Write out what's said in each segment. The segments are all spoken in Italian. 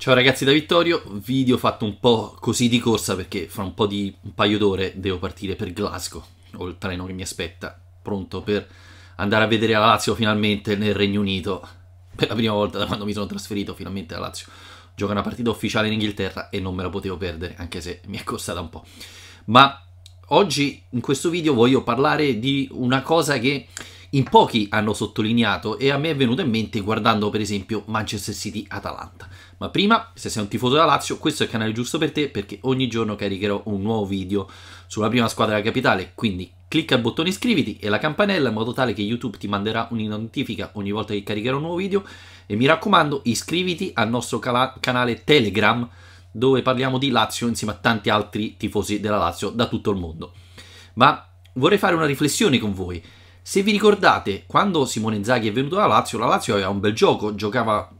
Ciao ragazzi da Vittorio, video fatto un po' così di corsa perché fra un, po di, un paio d'ore devo partire per Glasgow, ho il treno che mi aspetta, pronto per andare a vedere la Lazio finalmente nel Regno Unito, per la prima volta da quando mi sono trasferito finalmente alla Lazio. Gioca una partita ufficiale in Inghilterra e non me la potevo perdere, anche se mi è costata un po'. Ma oggi in questo video voglio parlare di una cosa che in pochi hanno sottolineato e a me è venuto in mente guardando per esempio Manchester City-Atalanta. Ma prima, se sei un tifoso della Lazio, questo è il canale giusto per te perché ogni giorno caricherò un nuovo video sulla prima squadra della capitale, quindi clicca il bottone iscriviti e la campanella in modo tale che YouTube ti manderà una notifica ogni volta che caricherò un nuovo video e mi raccomando iscriviti al nostro canale Telegram dove parliamo di Lazio insieme a tanti altri tifosi della Lazio da tutto il mondo. Ma vorrei fare una riflessione con voi. Se vi ricordate, quando Simone Zaghi è venuto alla Lazio, la Lazio aveva un bel gioco, giocava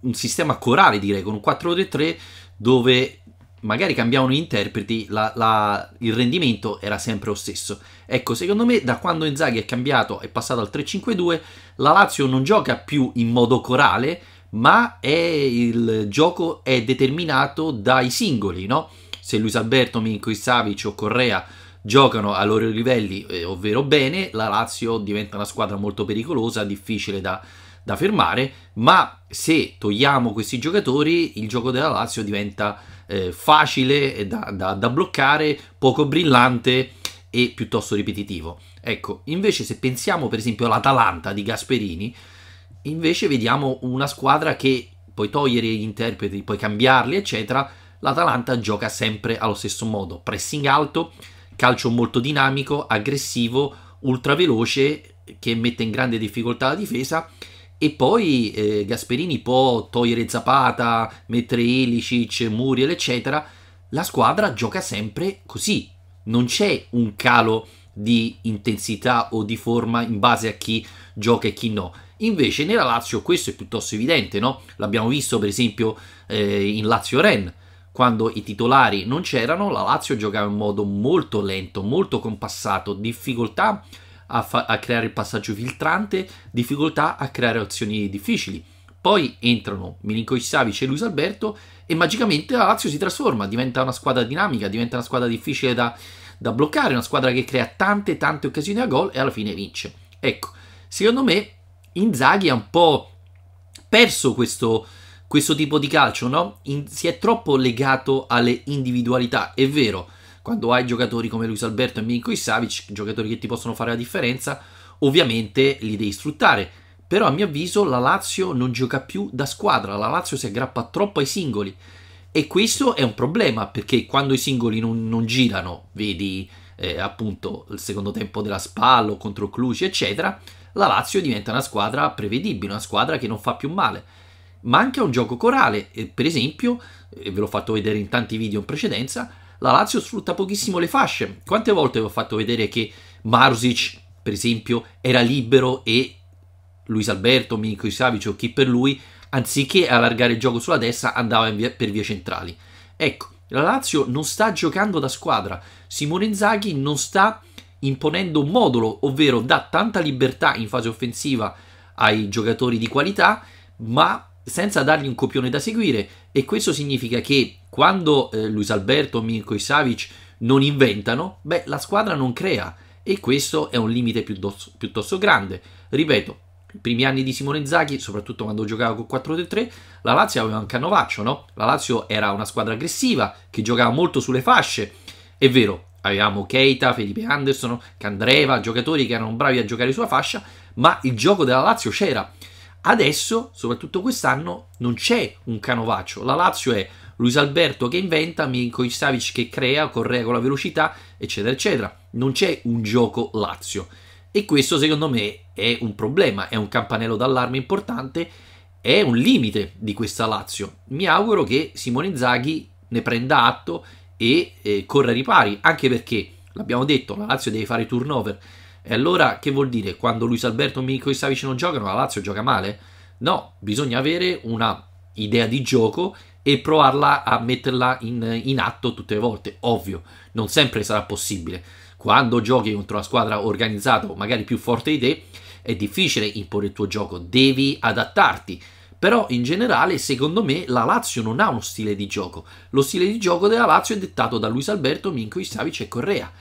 un sistema corale direi, con un 4-3-3 dove magari cambiavano gli interpreti, la, la, il rendimento era sempre lo stesso. Ecco, secondo me da quando Inzaghi è cambiato, è passato al 3-5-2, la Lazio non gioca più in modo corale, ma è, il gioco è determinato dai singoli, no? Se Luis Alberto, Minko Savic o Correa giocano ai loro livelli, eh, ovvero bene, la Lazio diventa una squadra molto pericolosa, difficile da, da fermare, ma se togliamo questi giocatori il gioco della Lazio diventa eh, facile da, da, da bloccare, poco brillante e piuttosto ripetitivo. Ecco, invece se pensiamo per esempio all'Atalanta di Gasperini, invece vediamo una squadra che puoi togliere gli interpreti, puoi cambiarli, eccetera, l'Atalanta gioca sempre allo stesso modo, pressing alto, calcio molto dinamico, aggressivo, ultraveloce che mette in grande difficoltà la difesa e poi eh, Gasperini può togliere Zapata, mettere Elicic, Muriel eccetera, la squadra gioca sempre così, non c'è un calo di intensità o di forma in base a chi gioca e chi no. Invece nella Lazio questo è piuttosto evidente, no? L'abbiamo visto per esempio eh, in Lazio-Ren, quando i titolari non c'erano, la Lazio giocava in modo molto lento, molto compassato, difficoltà a, fa- a creare il passaggio filtrante, difficoltà a creare azioni difficili. Poi entrano Milinko Savic e Luis Alberto e magicamente la Lazio si trasforma, diventa una squadra dinamica, diventa una squadra difficile da, da bloccare, una squadra che crea tante tante occasioni a gol e alla fine vince. Ecco, secondo me Inzaghi ha un po' perso questo, questo tipo di calcio, no? In, si è troppo legato alle individualità, è vero. Quando hai giocatori come Luis Alberto e Minko Savic, giocatori che ti possono fare la differenza, ovviamente li devi sfruttare. Però a mio avviso la Lazio non gioca più da squadra, la Lazio si aggrappa troppo ai singoli. E questo è un problema perché quando i singoli non, non girano, vedi eh, appunto il secondo tempo della Spallo contro Cluci, eccetera, la Lazio diventa una squadra prevedibile, una squadra che non fa più male ma anche a un gioco corale. per esempio, e ve l'ho fatto vedere in tanti video in precedenza, la Lazio sfrutta pochissimo le fasce. Quante volte vi ho fatto vedere che Marzic, per esempio, era libero e Luis Alberto, Milinko Savic o chi per lui, anziché allargare il gioco sulla destra, andava via, per vie centrali. Ecco, la Lazio non sta giocando da squadra. Simone Zaghi non sta imponendo un modulo, ovvero dà tanta libertà in fase offensiva ai giocatori di qualità, ma senza dargli un copione da seguire e questo significa che quando eh, Luis Alberto, Mirko e Savic non inventano, beh, la squadra non crea e questo è un limite piuttosto, piuttosto grande. Ripeto, i primi anni di Simone Zaghi, soprattutto quando giocava con 4-3-3, la Lazio aveva un canovaccio, no? La Lazio era una squadra aggressiva che giocava molto sulle fasce. È vero, avevamo Keita, Felipe Anderson, Candreva, giocatori che erano bravi a giocare sulla fascia, ma il gioco della Lazio c'era. Adesso, soprattutto quest'anno, non c'è un canovaccio. La Lazio è Luis Alberto che inventa, Milinkovic Savic che crea, Correa con la velocità, eccetera, eccetera. Non c'è un gioco Lazio. E questo, secondo me, è un problema, è un campanello d'allarme importante, è un limite di questa Lazio. Mi auguro che Simone Zaghi ne prenda atto e eh, corra ai ripari, anche perché, l'abbiamo detto, la Lazio deve fare turnover e allora che vuol dire? Quando Luis Alberto, Mico e Savic non giocano, la Lazio gioca male? No, bisogna avere una idea di gioco e provarla a metterla in, in, atto tutte le volte. Ovvio, non sempre sarà possibile. Quando giochi contro una squadra organizzata magari più forte di te, è difficile imporre il tuo gioco, devi adattarti. Però in generale, secondo me, la Lazio non ha uno stile di gioco. Lo stile di gioco della Lazio è dettato da Luis Alberto, Minko, Savic e Correa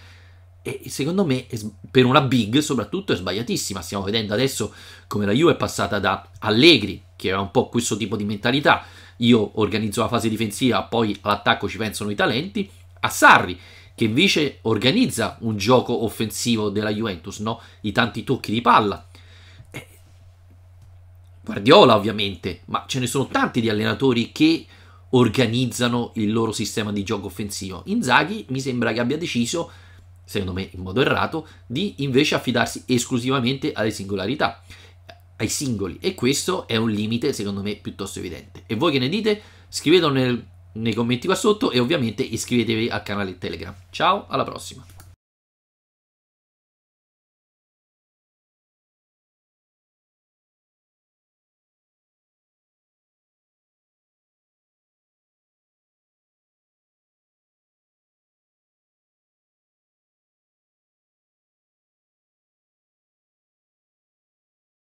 e secondo me per una big soprattutto è sbagliatissima. Stiamo vedendo adesso come la Juve è passata da Allegri, che aveva un po' questo tipo di mentalità, io organizzo la fase difensiva, poi all'attacco ci pensano i talenti, a Sarri, che invece organizza un gioco offensivo della Juventus, no? i tanti tocchi di palla. Eh, Guardiola ovviamente, ma ce ne sono tanti di allenatori che organizzano il loro sistema di gioco offensivo. Inzaghi mi sembra che abbia deciso secondo me in modo errato, di invece affidarsi esclusivamente alle singolarità, ai singoli. E questo è un limite, secondo me, piuttosto evidente. E voi che ne dite? Scrivetelo nel, nei commenti qua sotto e ovviamente iscrivetevi al canale Telegram. Ciao, alla prossima!